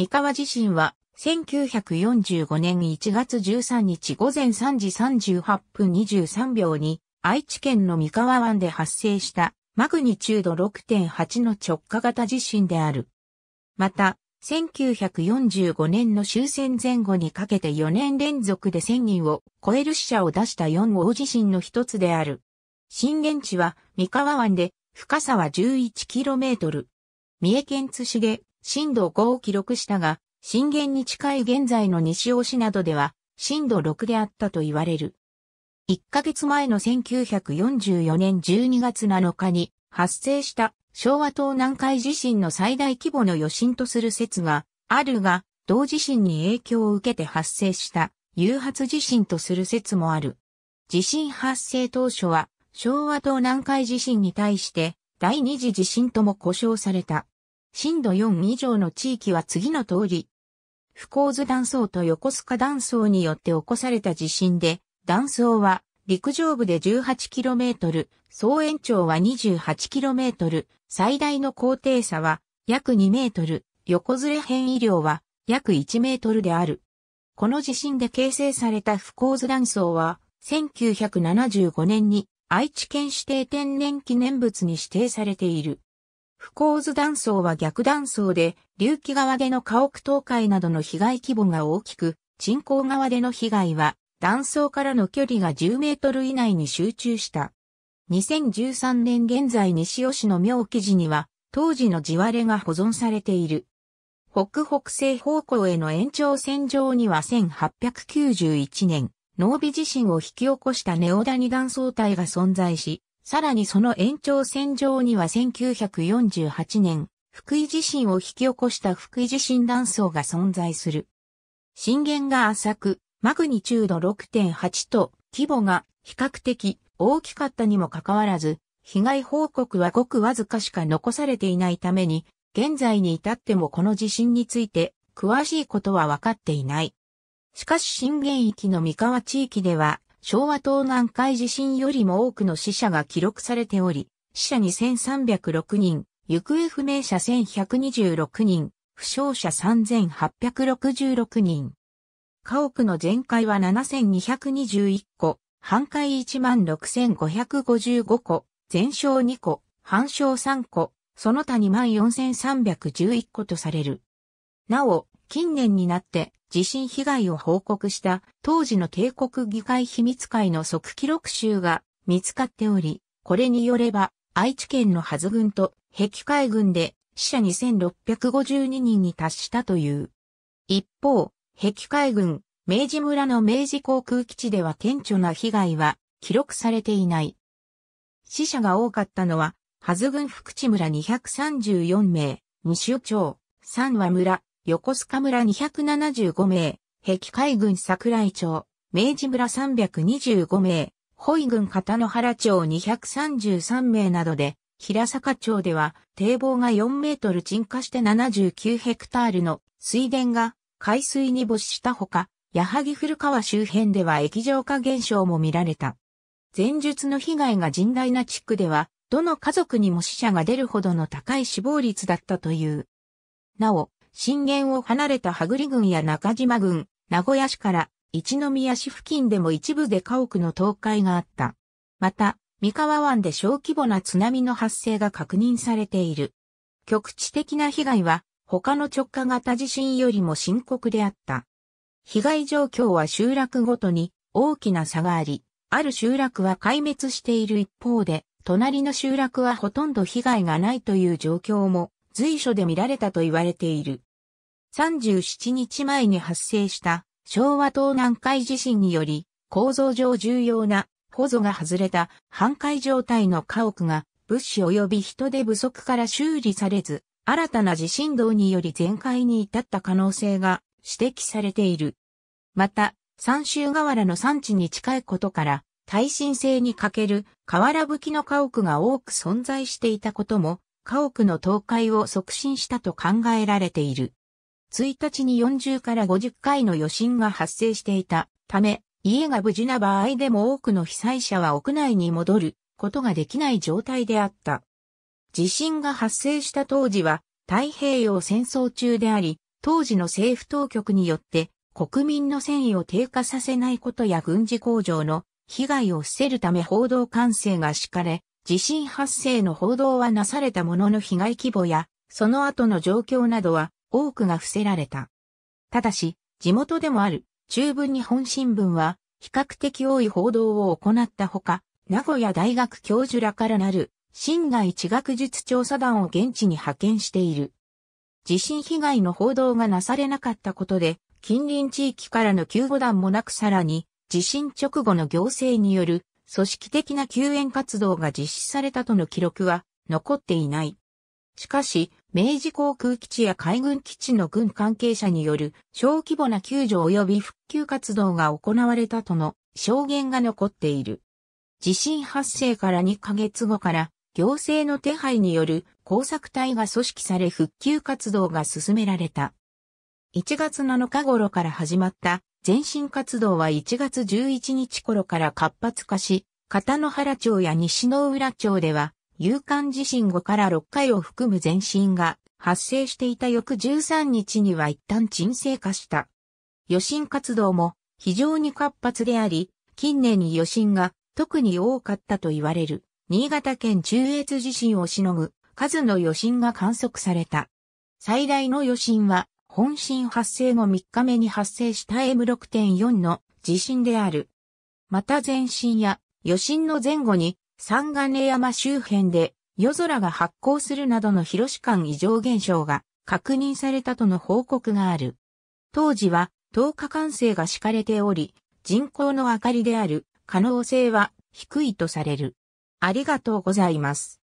三河地震は、1945年1月13日午前3時38分23秒に、愛知県の三河湾で発生した、マグニチュード6.8の直下型地震である。また、1945年の終戦前後にかけて4年連続で1000人を超える死者を出した4号地震の一つである。震源地は三河湾で深さは 11km。三重県津市震度5を記録したが、震源に近い現在の西尾市などでは震度6であったと言われる。1ヶ月前の1944年12月7日に発生した昭和東南海地震の最大規模の余震とする説があるが、同地震に影響を受けて発生した誘発地震とする説もある。地震発生当初は昭和東南海地震に対して第二次地震とも呼称された。震度4以上の地域は次の通り、不幸図断層と横須賀断層によって起こされた地震で、断層は陸上部で 18km、総延長は 28km、最大の高低差は約2メートル、横ずれ変異量は約1メートルである。この地震で形成された不幸図断層は、1975年に愛知県指定天然記念物に指定されている。不幸図断層は逆断層で、隆起側での家屋倒壊などの被害規模が大きく、沈降側での被害は、断層からの距離が10メートル以内に集中した。2013年現在西尾市の妙記事には、当時の地割れが保存されている。北北西方向への延長線上には1891年、濃尾地震を引き起こしたネオダニ断層帯が存在し、さらにその延長線上には1948年、福井地震を引き起こした福井地震断層が存在する。震源が浅く、マグニチュード6.8と規模が比較的大きかったにもかかわらず、被害報告はごくわずかしか残されていないために、現在に至ってもこの地震について詳しいことはわかっていない。しかし震源域の三河地域では昭和東南海地震よりも多くの死者が記録されており、死者2306人、行方不明者1126人、負傷者3866人。家屋の全壊は7221個、半壊16555個、全焼2個、半焼3個、その他24311個とされる。なお、近年になって地震被害を報告した当時の帝国議会秘密会の即記録集が見つかっており、これによれば愛知県のハズ軍と壁海軍で死者2652人に達したという。一方、壁海軍、明治村の明治航空基地では顕著な被害は記録されていない。死者が多かったのは、ハズ福地村234名、西尾町、三和村、横須賀村275名、壁海軍桜井町、明治村325名、保井郡片野原町233名などで、平坂町では堤防が4メートル沈下して79ヘクタールの水田が海水に没したほか、矢作古川周辺では液状化現象も見られた。前述の被害が甚大な地区では、どの家族にも死者が出るほどの高い死亡率だったという。なお、震源を離れた羽栗郡や中島郡、名古屋市から一宮市付近でも一部で家屋の倒壊があった。また、三河湾で小規模な津波の発生が確認されている。局地的な被害は他の直下型地震よりも深刻であった。被害状況は集落ごとに大きな差があり、ある集落は壊滅している一方で、隣の集落はほとんど被害がないという状況も随所で見られたと言われている。37日前に発生した昭和東南海地震により構造上重要な補助が外れた半壊状態の家屋が物資及び人手不足から修理されず、新たな地震動により全壊に至った可能性が指摘されている。また、三州河原の産地に近いことから、耐震性に欠ける瓦吹きの家屋が多く存在していたことも家屋の倒壊を促進したと考えられている。1日に40から50回の余震が発生していたため、家が無事な場合でも多くの被災者は屋内に戻ることができない状態であった。地震が発生した当時は太平洋戦争中であり、当時の政府当局によって国民の戦意を低下させないことや軍事工場の被害を伏せるため報道管制が敷かれ、地震発生の報道はなされたものの被害規模や、その後の状況などは多くが伏せられた。ただし、地元でもある中部日本新聞は比較的多い報道を行ったほか、名古屋大学教授らからなる新外地学術調査団を現地に派遣している。地震被害の報道がなされなかったことで、近隣地域からの救護団もなくさらに、地震直後の行政による組織的な救援活動が実施されたとの記録は残っていない。しかし、明治航空基地や海軍基地の軍関係者による小規模な救助及び復旧活動が行われたとの証言が残っている。地震発生から2ヶ月後から行政の手配による工作隊が組織され復旧活動が進められた。1月7日頃から始まった前進活動は1月11日頃から活発化し、片野原町や西の浦町では、有感地震後から6回を含む前進が発生していた翌13日には一旦沈静化した。余震活動も非常に活発であり、近年に余震が特に多かったと言われる、新潟県中越地震をしのぐ数の余震が観測された。最大の余震は本震発生後3日目に発生した M6.4 の地震である。また前震や余震の前後に三金山周辺で夜空が発光するなどの広市間異常現象が確認されたとの報告がある。当時は10日間性が敷かれており、人口の明かりである可能性は低いとされる。ありがとうございます。